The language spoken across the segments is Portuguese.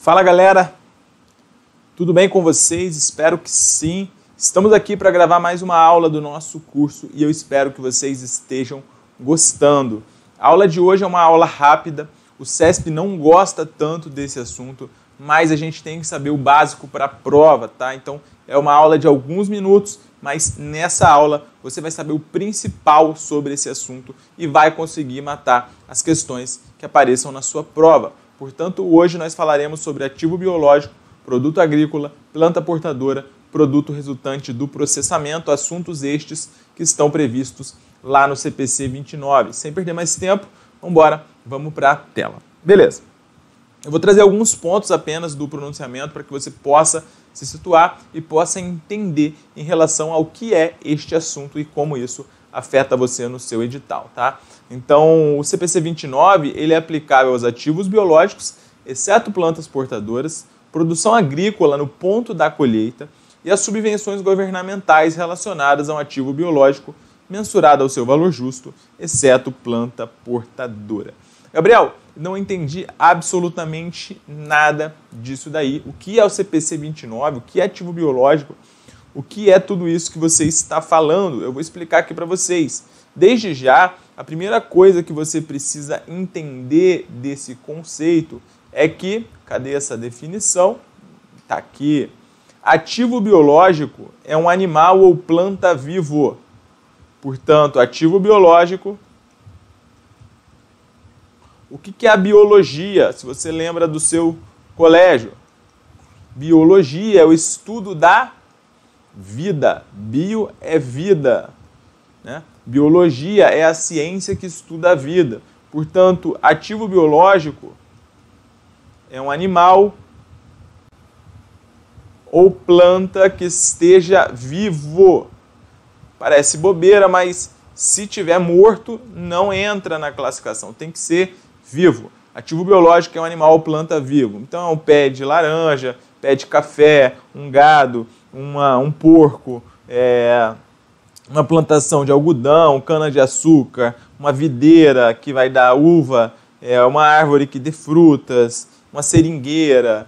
Fala galera, tudo bem com vocês? Espero que sim. Estamos aqui para gravar mais uma aula do nosso curso e eu espero que vocês estejam gostando. A aula de hoje é uma aula rápida, o CESP não gosta tanto desse assunto, mas a gente tem que saber o básico para a prova, tá? Então é uma aula de alguns minutos, mas nessa aula você vai saber o principal sobre esse assunto e vai conseguir matar as questões que apareçam na sua prova. Portanto, hoje nós falaremos sobre ativo biológico, produto agrícola, planta portadora, produto resultante do processamento, assuntos estes que estão previstos lá no CPC 29. Sem perder mais tempo, vamos embora, vamos para a tela. Beleza. Eu vou trazer alguns pontos apenas do pronunciamento para que você possa se situar e possa entender em relação ao que é este assunto e como isso afeta você no seu edital, tá? Então, o CPC 29, ele é aplicável aos ativos biológicos, exceto plantas portadoras, produção agrícola no ponto da colheita e as subvenções governamentais relacionadas a um ativo biológico mensurado ao seu valor justo, exceto planta portadora. Gabriel, não entendi absolutamente nada disso daí. O que é o CPC 29? O que é ativo biológico? O que é tudo isso que você está falando? Eu vou explicar aqui para vocês. Desde já, a primeira coisa que você precisa entender desse conceito é que, cadê essa definição? Está aqui. Ativo biológico é um animal ou planta vivo. Portanto, ativo biológico. O que é a biologia? Se você lembra do seu colégio, biologia é o estudo da vida. Bio é vida. Né? Biologia é a ciência que estuda a vida. Portanto, ativo biológico é um animal ou planta que esteja vivo. Parece bobeira, mas se tiver morto, não entra na classificação. Tem que ser vivo. Ativo biológico é um animal ou planta vivo. Então, é um pé de laranja, pé de café, um gado, uma, um porco, é, uma plantação de algodão, cana-de-açúcar, uma videira que vai dar uva, é, uma árvore que dê frutas, uma seringueira.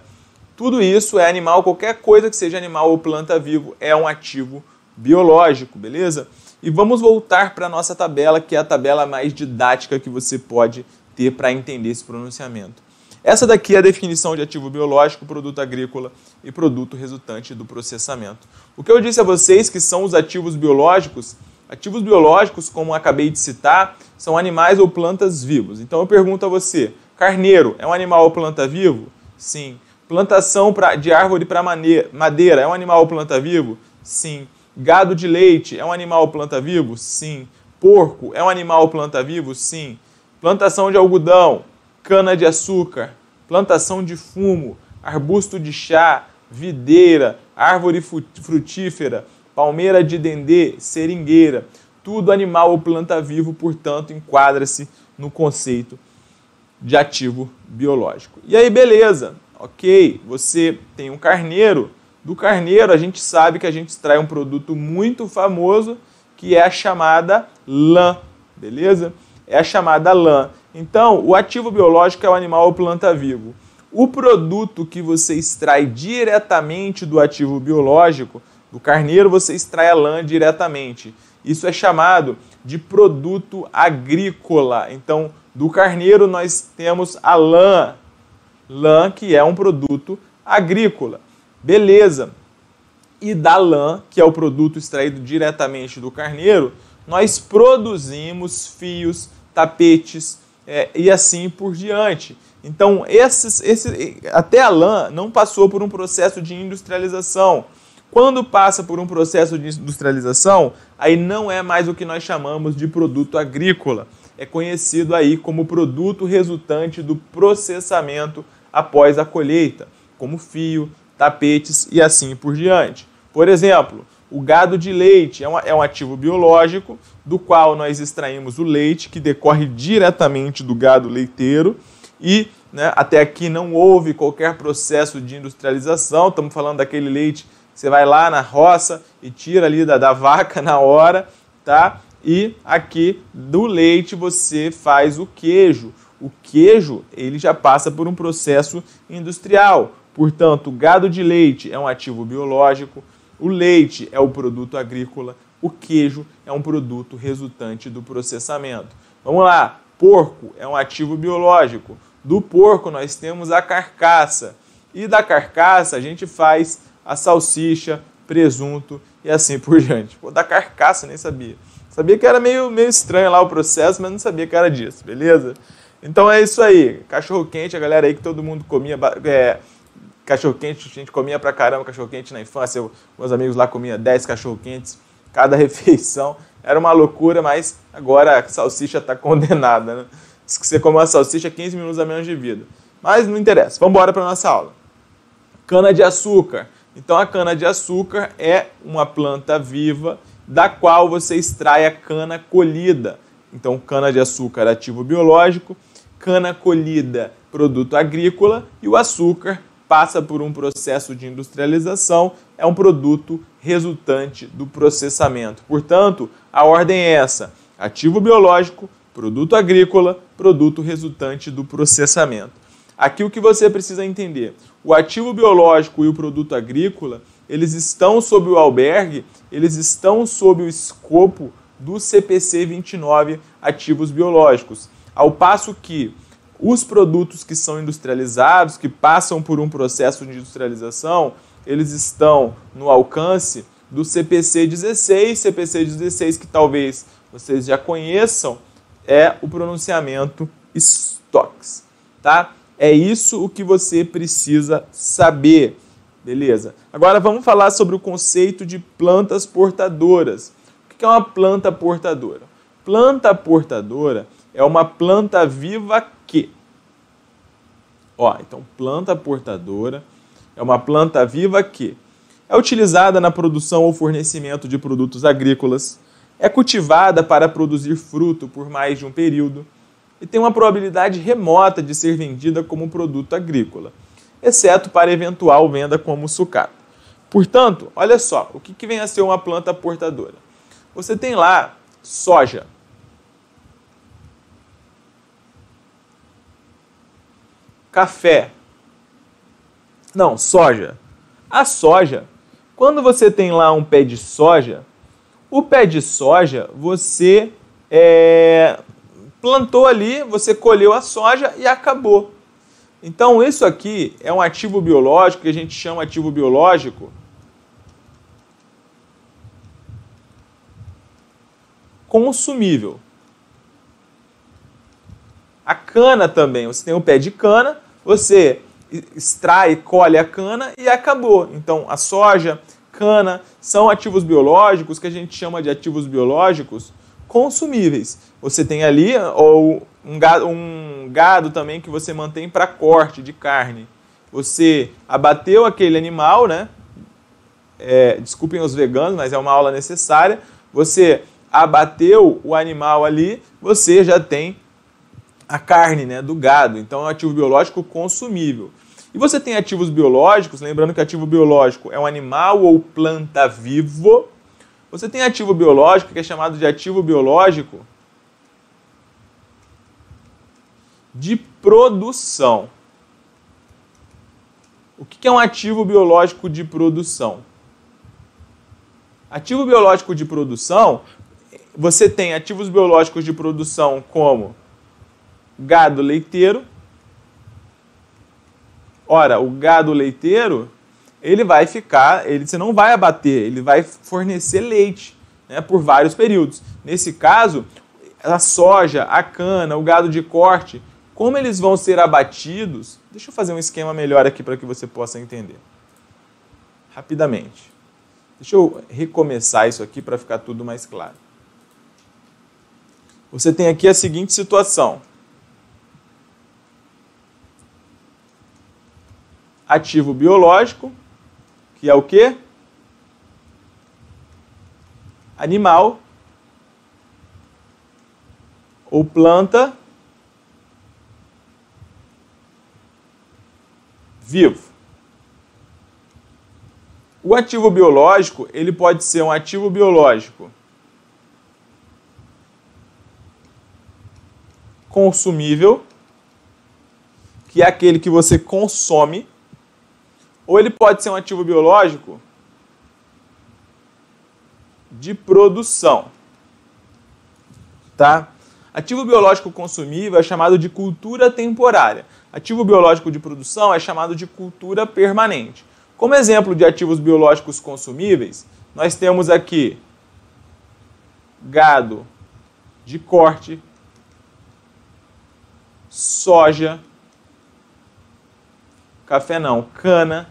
Tudo isso é animal, qualquer coisa que seja animal ou planta vivo é um ativo biológico, beleza? E vamos voltar para a nossa tabela, que é a tabela mais didática que você pode ter para entender esse pronunciamento. Essa daqui é a definição de ativo biológico, produto agrícola e produto resultante do processamento. O que eu disse a vocês que são os ativos biológicos, ativos biológicos, como acabei de citar, são animais ou plantas vivos. Então eu pergunto a você, carneiro é um animal ou planta vivo? Sim. Plantação de árvore para madeira é um animal ou planta vivo? Sim. Gado de leite é um animal ou planta vivo? Sim. Porco é um animal ou planta vivo? Sim. Plantação de algodão cana-de-açúcar, plantação de fumo, arbusto de chá, videira, árvore frutífera, palmeira de dendê, seringueira. Tudo animal ou planta vivo, portanto, enquadra-se no conceito de ativo biológico. E aí, beleza, ok, você tem um carneiro. Do carneiro, a gente sabe que a gente extrai um produto muito famoso que é a chamada lã, beleza? é a chamada lã. Então, o ativo biológico é o animal ou planta vivo. O produto que você extrai diretamente do ativo biológico, do carneiro você extrai a lã diretamente. Isso é chamado de produto agrícola. Então, do carneiro nós temos a lã, lã que é um produto agrícola. Beleza. E da lã, que é o produto extraído diretamente do carneiro, nós produzimos fios, tapetes é, e assim por diante. Então, esses, esse, até a lã não passou por um processo de industrialização. Quando passa por um processo de industrialização, aí não é mais o que nós chamamos de produto agrícola. É conhecido aí como produto resultante do processamento após a colheita, como fio, tapetes e assim por diante. Por exemplo, o gado de leite é, é um ativo biológico do qual nós extraímos o leite, que decorre diretamente do gado leiteiro e né, até aqui não houve qualquer processo de industrialização. Estamos falando daquele leite você vai lá na roça e tira ali da, da vaca na hora, tá? E aqui do leite você faz o queijo. O queijo ele já passa por um processo industrial. Portanto, gado de leite é um ativo biológico, o leite é o produto agrícola, o queijo é um produto resultante do processamento. Vamos lá, porco é um ativo biológico. Do porco nós temos a carcaça e da carcaça a gente faz a salsicha, presunto e assim por diante. Pô, da carcaça nem sabia. Sabia que era meio, meio estranho lá o processo, mas não sabia que era disso, beleza? Então é isso aí. Cachorro quente, a galera aí que todo mundo comia é, Cachorro-quente, a gente comia pra caramba cachorro-quente na infância. Eu, meus amigos lá comiam 10 cachorro-quentes cada refeição. Era uma loucura, mas agora a salsicha está condenada. Né? Diz que você come uma salsicha 15 minutos a menos de vida. Mas não interessa, vamos embora para a nossa aula. Cana-de-açúcar. Então a cana-de-açúcar é uma planta viva da qual você extrai a cana colhida. Então, cana-de-açúcar é ativo biológico, cana colhida produto agrícola e o açúcar passa por um processo de industrialização, é um produto resultante do processamento. Portanto, a ordem é essa: ativo biológico, produto agrícola, produto resultante do processamento. Aqui o que você precisa entender: o ativo biológico e o produto agrícola, eles estão sob o albergue, eles estão sob o escopo do CPC 29 ativos biológicos. Ao passo que os produtos que são industrializados, que passam por um processo de industrialização, eles estão no alcance do CPC 16, CPC 16 que talvez vocês já conheçam, é o pronunciamento stocks, tá? É isso o que você precisa saber, beleza? Agora vamos falar sobre o conceito de plantas portadoras. O que é uma planta portadora? Planta portadora é uma planta viva Ó, então planta portadora é uma planta viva que é utilizada na produção ou fornecimento de produtos agrícolas, é cultivada para produzir fruto por mais de um período e tem uma probabilidade remota de ser vendida como produto agrícola, exceto para eventual venda como sucata. Portanto, olha só, o que, que vem a ser uma planta portadora? Você tem lá soja, café. Não, soja. A soja, quando você tem lá um pé de soja, o pé de soja você é, plantou ali, você colheu a soja e acabou. Então, isso aqui é um ativo biológico que a gente chama ativo biológico consumível. A cana também, você tem o pé de cana, você extrai, colhe a cana e acabou. Então, a soja, cana, são ativos biológicos que a gente chama de ativos biológicos consumíveis. Você tem ali eh, ou um gado, um gado também que você mantém para corte de carne. Você abateu aquele animal, né? É, desculpem os veganos, mas é uma aula necessária. Você abateu o animal ali, você já tem a carne né, do gado. Então é um ativo biológico consumível. E você tem ativos biológicos, lembrando que ativo biológico é um animal ou planta vivo. Você tem ativo biológico, que é chamado de ativo biológico de produção. O que é um ativo biológico de produção? Ativo biológico de produção, você tem ativos biológicos de produção como gado leiteiro. Ora, o gado leiteiro, ele vai ficar, ele você não vai abater, ele vai fornecer leite né, por vários períodos. Nesse caso, a soja, a cana, o gado de corte, como eles vão ser abatidos, deixa eu fazer um esquema melhor aqui para que você possa entender. Rapidamente. Deixa eu recomeçar isso aqui para ficar tudo mais claro. Você tem aqui a seguinte situação: ativo biológico, que é o quê? Animal ou planta vivo. O ativo biológico, ele pode ser um ativo biológico consumível, que é aquele que você consome ou ele pode ser um ativo biológico de produção. Tá? Ativo biológico consumível é chamado de cultura temporária. Ativo biológico de produção é chamado de cultura permanente. Como exemplo de ativos biológicos consumíveis, nós temos aqui gado de corte, soja, Café não, cana.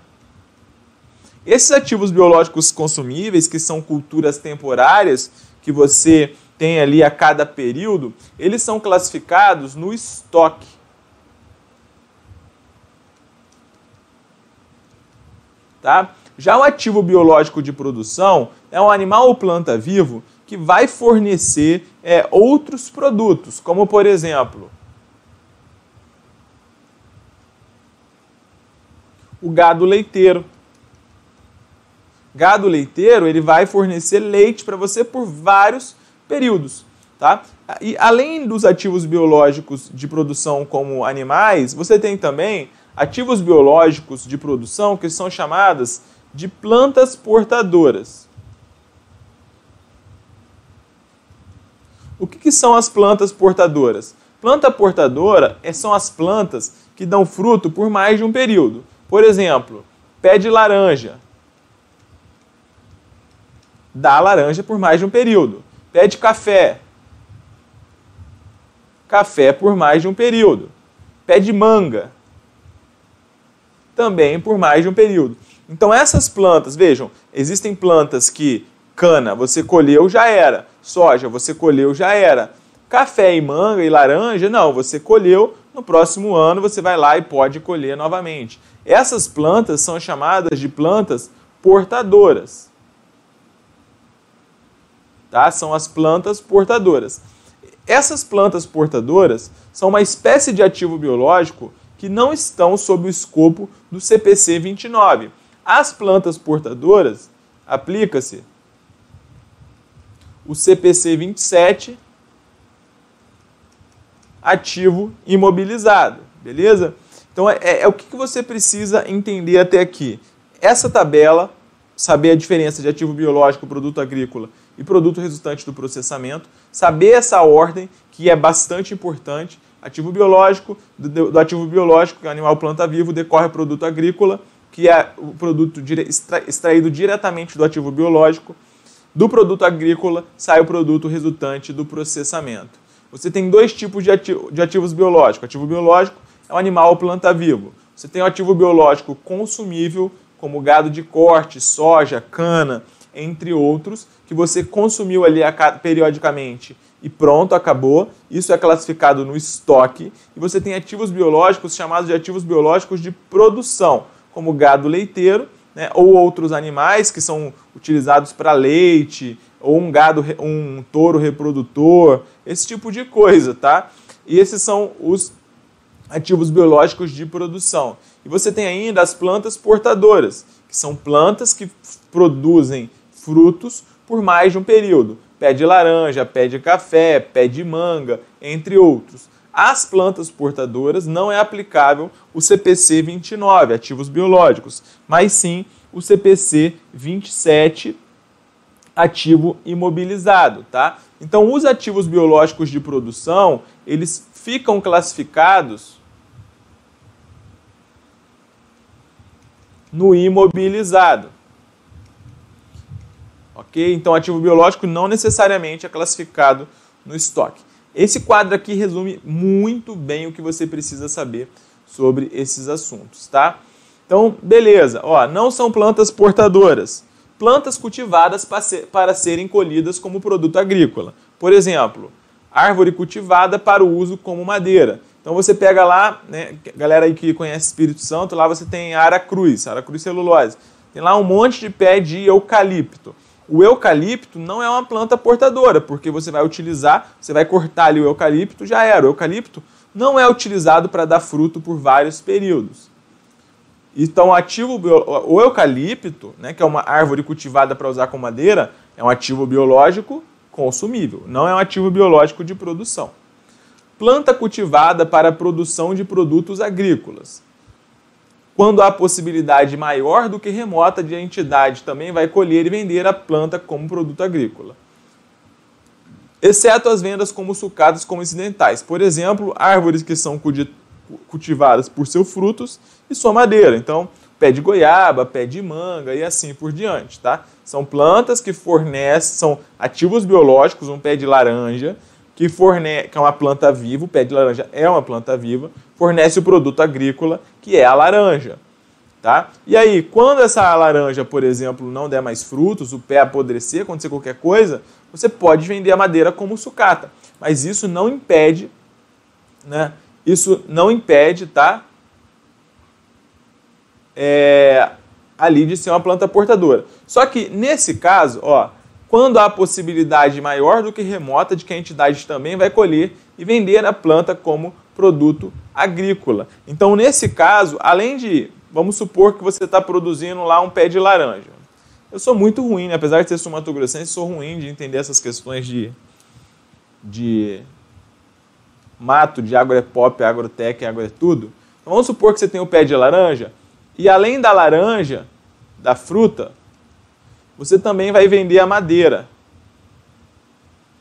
Esses ativos biológicos consumíveis, que são culturas temporárias, que você tem ali a cada período, eles são classificados no estoque. Tá? Já o ativo biológico de produção é um animal ou planta vivo que vai fornecer é, outros produtos, como por exemplo o gado leiteiro. Gado leiteiro, ele vai fornecer leite para você por vários períodos, tá? E além dos ativos biológicos de produção como animais, você tem também ativos biológicos de produção que são chamadas de plantas portadoras. O que, que, são as plantas portadoras? Planta portadora é, são as plantas que dão fruto por mais de um período. Por exemplo, pé de laranja. Dá laranja por mais de um período. Pé de café. Café por mais de um período. Pé de manga. Também por mais de um período. Então essas plantas, vejam, existem plantas que cana, você colheu, já era. Soja, você colheu, já era. Café e manga e laranja, não, você colheu, no próximo ano você vai lá e pode colher novamente. Essas plantas são chamadas de plantas portadoras. Tá? São as plantas portadoras. Essas plantas portadoras são uma espécie de ativo biológico que não estão sob o escopo do CPC 29. As plantas portadoras aplica-se o CPC 27 ativo imobilizado, beleza? Então é, é, é o que, você precisa entender até aqui. Essa tabela, saber a diferença de ativo biológico, produto agrícola e produto resultante do processamento, saber essa ordem que é bastante importante, ativo biológico, do, do ativo biológico, que é animal planta vivo, decorre produto agrícola, que é o produto dire, extra, extraído diretamente do ativo biológico, do produto agrícola sai o produto resultante do processamento. Você tem dois tipos de, ativo, de ativos biológicos. Ativo biológico é um animal ou planta vivo. Você tem o ativo biológico consumível, como gado de corte, soja, cana, entre outros, que você consumiu ali a, periodicamente e pronto, acabou. Isso é classificado no estoque. E você tem ativos biológicos chamados de ativos biológicos de produção, como gado leiteiro né, ou outros animais que são utilizados para leite, ou um gado, um touro reprodutor, esse tipo de coisa, tá? E esses são os ativos biológicos de produção. E você tem ainda as plantas portadoras, que são plantas que produzem frutos por mais de um período. Pé de laranja, pé de café, pé de manga, entre outros. As plantas portadoras não é aplicável o CPC 29, ativos biológicos, mas sim o CPC 27 ativo imobilizado, tá? Então, os ativos biológicos de produção, eles ficam classificados no imobilizado. OK? Então, ativo biológico não necessariamente é classificado no estoque. Esse quadro aqui resume muito bem o que você precisa saber sobre esses assuntos, tá? Então, beleza. Ó, não são plantas portadoras plantas cultivadas para serem colhidas como produto agrícola. Por exemplo, árvore cultivada para o uso como madeira. Então você pega lá, né, galera aí que conhece Espírito Santo, lá você tem aracruz, aracruz celulose. Tem lá um monte de pé de eucalipto. O eucalipto não é uma planta portadora, porque você vai utilizar, você vai cortar ali o eucalipto, já era. O eucalipto não é utilizado para dar fruto por vários períodos. Então, ativo o eucalipto, né, que é uma árvore cultivada para usar com madeira, é um ativo biológico consumível, não é um ativo biológico de produção. Planta cultivada para a produção de produtos agrícolas. Quando há possibilidade maior do que remota de a entidade também vai colher e vender a planta como produto agrícola. Exceto as vendas como sucatas como incidentais. Por exemplo, árvores que são cultivadas por seus frutos e sua madeira. Então, pé de goiaba, pé de manga e assim por diante, tá? São plantas que fornecem, são ativos biológicos, um pé de laranja, que, fornece, que é uma planta viva, o pé de laranja é uma planta viva, fornece o produto agrícola, que é a laranja. Tá? E aí, quando essa laranja, por exemplo, não der mais frutos, o pé apodrecer, acontecer qualquer coisa, você pode vender a madeira como sucata. Mas isso não impede, né? Isso não impede, tá? é, ali de ser uma planta portadora. Só que nesse caso, ó, quando há possibilidade maior do que remota de que a entidade também vai colher e vender a planta como produto agrícola. Então, nesse caso, além de, vamos supor que você está produzindo lá um pé de laranja. Eu sou muito ruim, né? apesar de ser sumatogrossense, sou ruim de entender essas questões de, de mato, de agropop, é agrotec, agro é tudo. Então, vamos supor que você tem o um pé de laranja, e além da laranja, da fruta, você também vai vender a madeira.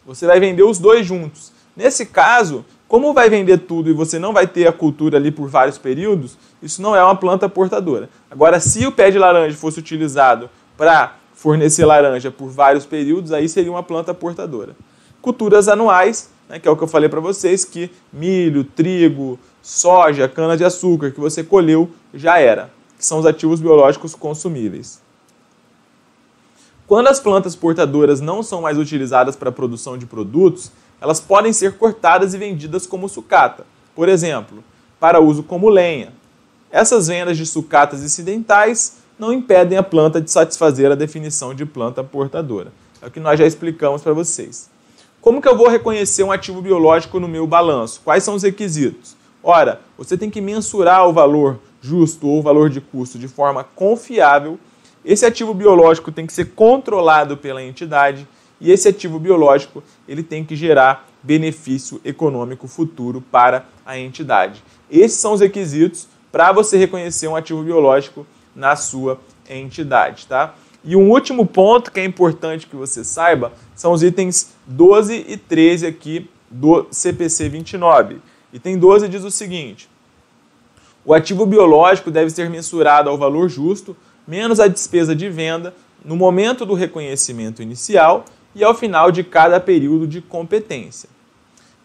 Você vai vender os dois juntos. Nesse caso, como vai vender tudo e você não vai ter a cultura ali por vários períodos, isso não é uma planta portadora. Agora, se o pé de laranja fosse utilizado para fornecer laranja por vários períodos, aí seria uma planta portadora. Culturas anuais, né, que é o que eu falei para vocês, que milho, trigo, soja, cana-de-açúcar que você colheu já era que são os ativos biológicos consumíveis. Quando as plantas portadoras não são mais utilizadas para a produção de produtos, elas podem ser cortadas e vendidas como sucata, por exemplo, para uso como lenha. Essas vendas de sucatas incidentais não impedem a planta de satisfazer a definição de planta portadora. É o que nós já explicamos para vocês. Como que eu vou reconhecer um ativo biológico no meu balanço? Quais são os requisitos? Ora, você tem que mensurar o valor justo ou valor de custo de forma confiável, esse ativo biológico tem que ser controlado pela entidade e esse ativo biológico ele tem que gerar benefício econômico futuro para a entidade. Esses são os requisitos para você reconhecer um ativo biológico na sua entidade, tá? E um último ponto que é importante que você saiba são os itens 12 e 13 aqui do CPC 29. Item 12 diz o seguinte: o ativo biológico deve ser mensurado ao valor justo, menos a despesa de venda, no momento do reconhecimento inicial e ao final de cada período de competência.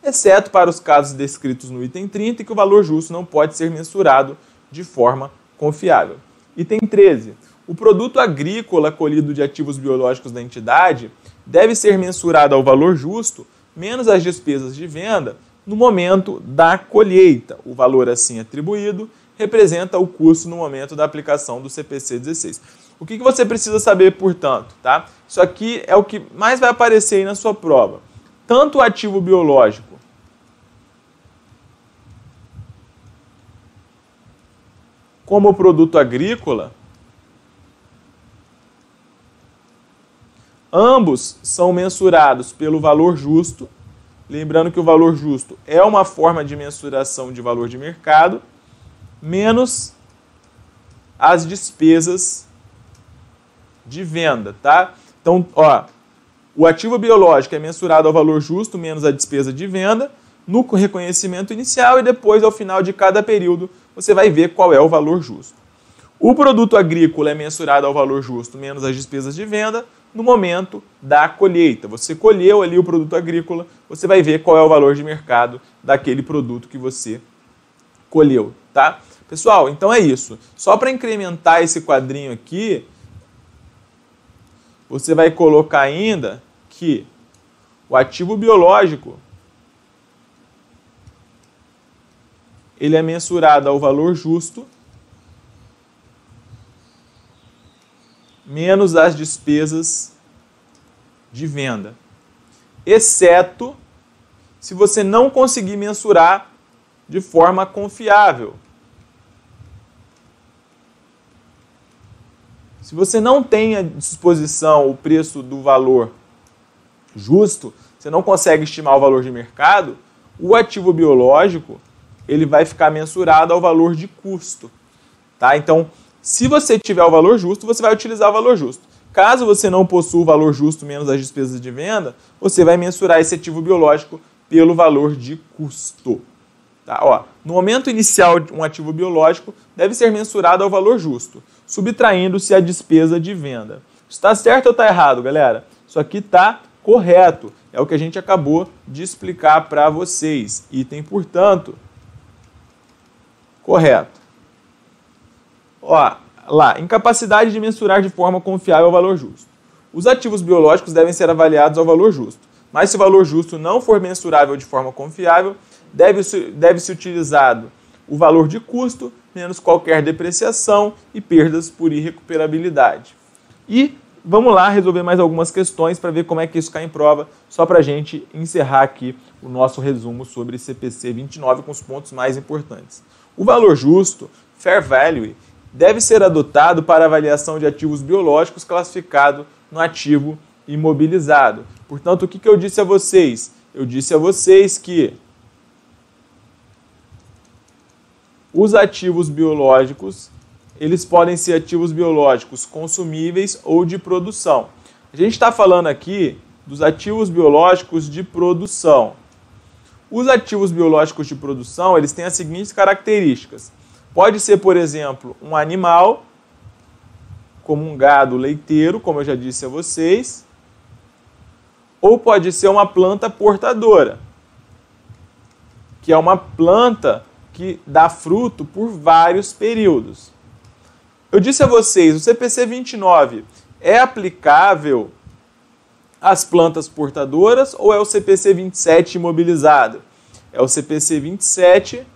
Exceto para os casos descritos no item 30, que o valor justo não pode ser mensurado de forma confiável. Item 13. O produto agrícola colhido de ativos biológicos da entidade deve ser mensurado ao valor justo, menos as despesas de venda, no momento da colheita. O valor assim atribuído representa o custo no momento da aplicação do CPC 16. O que, você precisa saber, portanto? Tá? Isso aqui é o que mais vai aparecer aí na sua prova. Tanto o ativo biológico como o produto agrícola, ambos são mensurados pelo valor justo Lembrando que o valor justo é uma forma de mensuração de valor de mercado, menos as despesas de venda, tá? Então, ó, o ativo biológico é mensurado ao valor justo menos a despesa de venda no reconhecimento inicial e depois ao final de cada período você vai ver qual é o valor justo. O produto agrícola é mensurado ao valor justo menos as despesas de venda no momento da colheita. Você colheu ali o produto agrícola, você vai ver qual é o valor de mercado daquele produto que você colheu, tá? Pessoal, então é isso. Só para incrementar esse quadrinho aqui, você vai colocar ainda que o ativo biológico ele é mensurado ao valor justo menos as despesas de venda, exceto se você não conseguir mensurar de forma confiável. Se você não tem à disposição o preço do valor justo, você não consegue estimar o valor de mercado, o ativo biológico ele vai ficar mensurado ao valor de custo, tá? Então, se você tiver o valor justo, você vai utilizar o valor justo. Caso você não possua o valor justo menos as despesas de venda, você vai mensurar esse ativo biológico pelo valor de custo. Tá? Ó, no momento inicial, um ativo biológico deve ser mensurado ao valor justo, subtraindo-se a despesa de venda. Está certo ou está errado, galera? Isso aqui está correto. É o que a gente acabou de explicar para vocês. Item, portanto, correto. Ó, lá, incapacidade de mensurar de forma confiável o valor justo. Os ativos biológicos devem ser avaliados ao valor justo, mas se o valor justo não for mensurável de forma confiável, deve-se deve -se utilizado o valor de custo menos qualquer depreciação e perdas por irrecuperabilidade. E vamos lá resolver mais algumas questões para ver como é que isso cai em prova, só para a gente encerrar aqui o nosso resumo sobre CPC 29 com os pontos mais importantes. O valor justo, fair value, deve ser adotado para avaliação de ativos biológicos classificado no ativo imobilizado. Portanto, o que, que eu disse a vocês? Eu disse a vocês que os ativos biológicos, eles podem ser ativos biológicos consumíveis ou de produção. A gente está falando aqui dos ativos biológicos de produção. Os ativos biológicos de produção, eles têm as seguintes características. Pode ser, por exemplo, um animal, como um gado leiteiro, como eu já disse a vocês, ou pode ser uma planta portadora, que é uma planta que dá fruto por vários períodos. Eu disse a vocês, o CPC 29 é aplicável às plantas portadoras ou é o CPC 27 imobilizado? É o CPC 27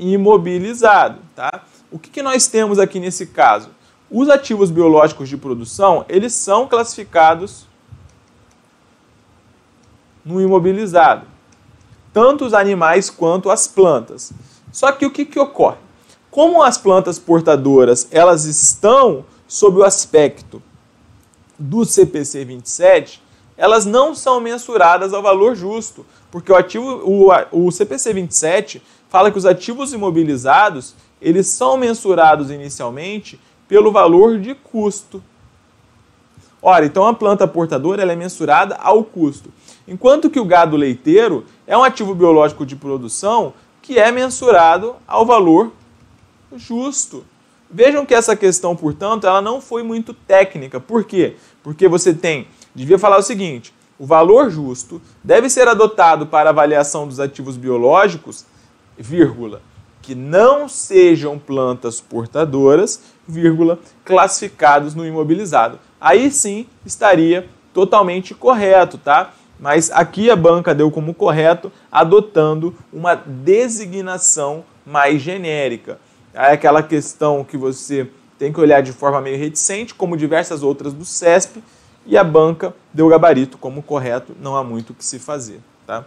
imobilizado. Tá? O que, que nós temos aqui nesse caso? Os ativos biológicos de produção, eles são classificados no imobilizado. Tanto os animais quanto as plantas. Só que o que, que ocorre? Como as plantas portadoras, elas estão sob o aspecto do CPC 27, elas não são mensuradas ao valor justo, porque o ativo o, o CPC 27 fala que os ativos imobilizados, eles são mensurados inicialmente pelo valor de custo. Ora, então a planta portadora ela é mensurada ao custo. Enquanto que o gado leiteiro é um ativo biológico de produção que é mensurado ao valor justo. Vejam que essa questão, portanto, ela não foi muito técnica. Por quê? Porque você tem, devia falar o seguinte: o valor justo deve ser adotado para avaliação dos ativos biológicos vírgula, que não sejam plantas portadoras, vírgula, classificados no imobilizado. Aí sim estaria totalmente correto, tá? Mas aqui a banca deu como correto, adotando uma designação mais genérica. É aquela questão que você tem que olhar de forma meio reticente, como diversas outras do CESP, e a banca deu gabarito como correto, não há muito o que se fazer, tá?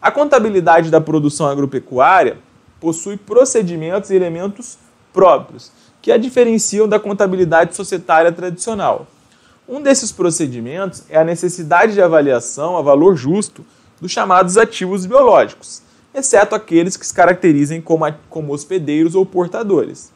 A contabilidade da produção agropecuária possui procedimentos e elementos próprios, que a diferenciam da contabilidade societária tradicional. Um desses procedimentos é a necessidade de avaliação a valor justo dos chamados ativos biológicos, exceto aqueles que se caracterizem como, como hospedeiros ou portadores.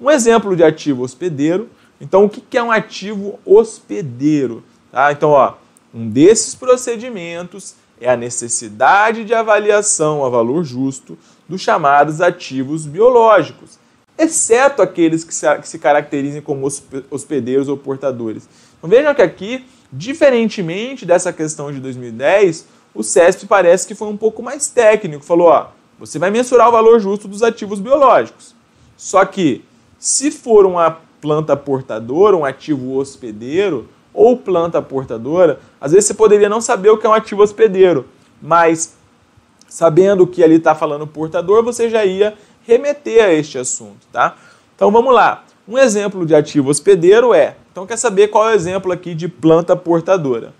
Um exemplo de ativo hospedeiro, então o que é um ativo hospedeiro? Tá? Então, ó, um desses procedimentos é a necessidade de avaliação a valor justo dos chamados ativos biológicos, exceto aqueles que se, que se caracterizem como hospedeiros ou portadores. Então vejam que aqui, diferentemente dessa questão de 2010, o CESP parece que foi um pouco mais técnico, falou, ó, você vai mensurar o valor justo dos ativos biológicos. Só que, se for uma planta portadora, um ativo hospedeiro, ou planta portadora, às vezes você poderia não saber o que é um ativo hospedeiro, mas sabendo que ali está falando portador, você já ia remeter a este assunto, tá? Então vamos lá. Um exemplo de ativo hospedeiro é. Então quer saber qual é o exemplo aqui de planta portadora?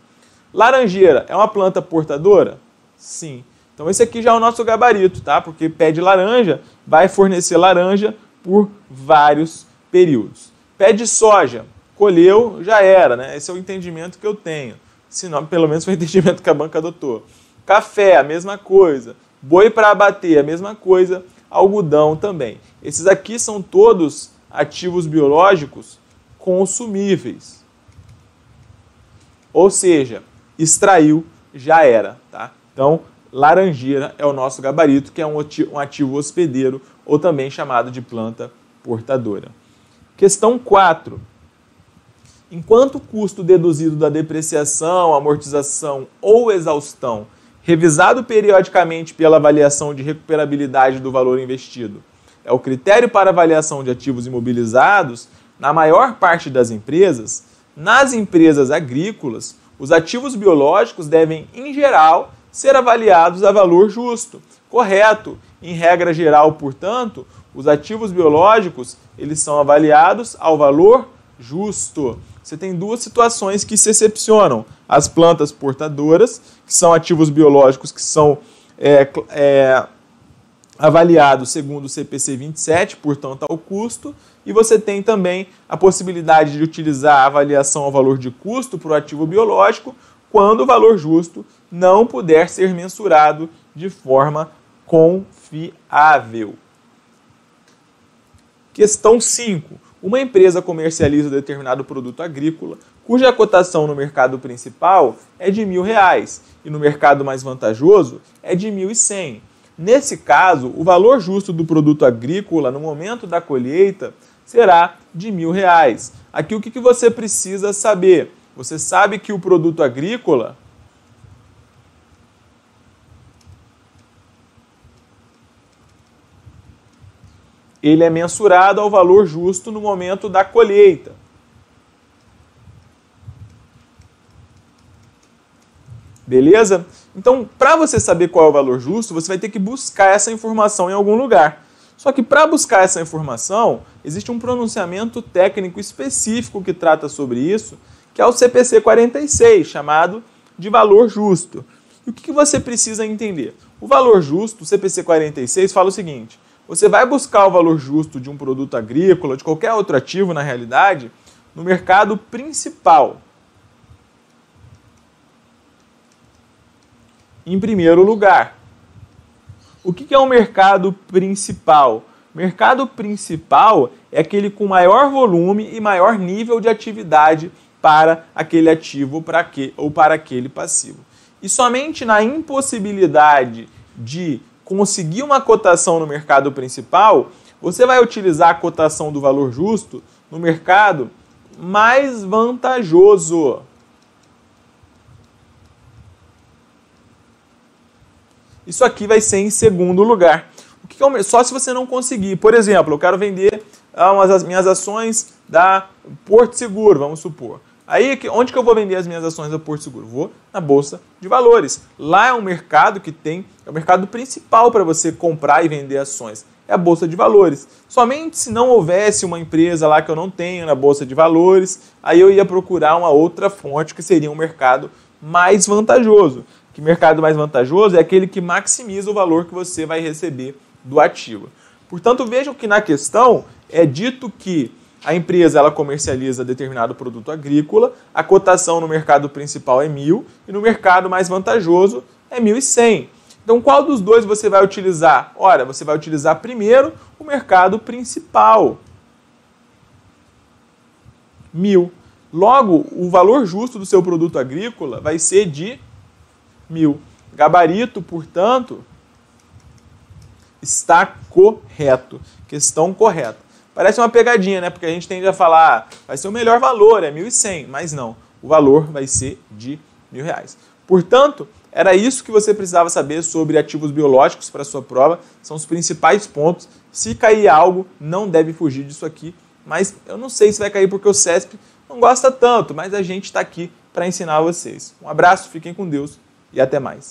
Laranjeira é uma planta portadora? Sim. Então esse aqui já é o nosso gabarito, tá? Porque pé de laranja vai fornecer laranja por vários períodos. Pé de soja colheu, já era, né? Esse é o entendimento que eu tenho. Se não, pelo menos foi o entendimento que a banca adotou. Café, a mesma coisa. Boi para abater, a mesma coisa. Algodão também. Esses aqui são todos ativos biológicos consumíveis. Ou seja, extraiu, já era, tá? Então, laranjeira é o nosso gabarito, que é um ativo hospedeiro ou também chamado de planta portadora. Questão 4 enquanto o custo deduzido da depreciação, amortização ou exaustão, revisado periodicamente pela avaliação de recuperabilidade do valor investido, é o critério para avaliação de ativos imobilizados, na maior parte das empresas, nas empresas agrícolas, os ativos biológicos devem, em geral, ser avaliados a valor justo, correto. Em regra geral, portanto, os ativos biológicos, eles são avaliados ao valor justo você tem duas situações que se excepcionam. As plantas portadoras, que são ativos biológicos que são é, é, avaliados segundo o CPC 27, portanto, ao custo. E você tem também a possibilidade de utilizar a avaliação ao valor de custo para o ativo biológico quando o valor justo não puder ser mensurado de forma confiável. Questão 5. Uma empresa comercializa determinado produto agrícola, cuja cotação no mercado principal é de mil reais e no mercado mais vantajoso é de mil e cem. Nesse caso, o valor justo do produto agrícola no momento da colheita será de mil reais. Aqui o que você precisa saber? Você sabe que o produto agrícola ele é mensurado ao valor justo no momento da colheita. Beleza? Então, para você saber qual é o valor justo, você vai ter que buscar essa informação em algum lugar. Só que para buscar essa informação, existe um pronunciamento técnico específico que trata sobre isso, que é o CPC 46, chamado de valor justo. E o que você precisa entender? O valor justo, o CPC 46, fala o seguinte: você vai buscar o valor justo de um produto agrícola, de qualquer outro ativo, na realidade, no mercado principal. Em primeiro lugar. O que é o um mercado principal? Mercado principal é aquele com maior volume e maior nível de atividade para aquele ativo para que, ou para aquele passivo. E somente na impossibilidade de conseguir uma cotação no mercado principal, você vai utilizar a cotação do valor justo no mercado mais vantajoso. Isso aqui vai ser em segundo lugar. O que é só se você não conseguir. Por exemplo, eu quero vender ah, as minhas ações da Porto Seguro, vamos supor. Aí, onde que eu vou vender as minhas ações da Porto Seguro? Vou na Bolsa de Valores. Lá é um mercado que tem é o mercado principal para você comprar e vender ações. É a bolsa de valores. Somente se não houvesse uma empresa lá que eu não tenho na bolsa de valores, aí eu ia procurar uma outra fonte que seria um mercado mais vantajoso. Que mercado mais vantajoso é aquele que maximiza o valor que você vai receber do ativo. Portanto, vejam que na questão é dito que a empresa ela comercializa determinado produto agrícola, a cotação no mercado principal é mil e no mercado mais vantajoso é 1.100. Então, qual dos dois você vai utilizar? Ora, você vai utilizar primeiro o mercado principal. Mil. Logo, o valor justo do seu produto agrícola vai ser de mil. Gabarito, portanto, está correto. Questão correta. Parece uma pegadinha, né? Porque a gente tende a falar, ah, vai ser o melhor valor, é 1.100, mas não. O valor vai ser de mil reais. Portanto, era isso que você precisava saber sobre ativos biológicos para sua prova, são os principais pontos. Se cair algo, não deve fugir disso aqui, mas eu não sei se vai cair porque o CESP não gosta tanto, mas a gente está aqui para ensinar vocês. Um abraço, fiquem com Deus e até mais.